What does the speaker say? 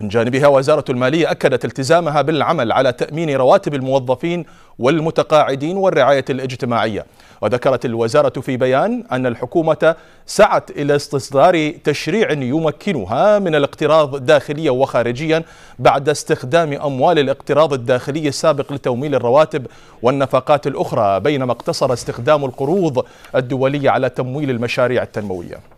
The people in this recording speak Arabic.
من جانبها وزارة المالية أكدت التزامها بالعمل على تأمين رواتب الموظفين والمتقاعدين والرعاية الاجتماعية وذكرت الوزارة في بيان أن الحكومة سعت إلى استصدار تشريع يمكنها من الاقتراض داخليا وخارجيا بعد استخدام أموال الاقتراض الداخلي السابق لتمويل الرواتب والنفقات الأخرى بينما اقتصر استخدام القروض الدولية على تمويل المشاريع التنموية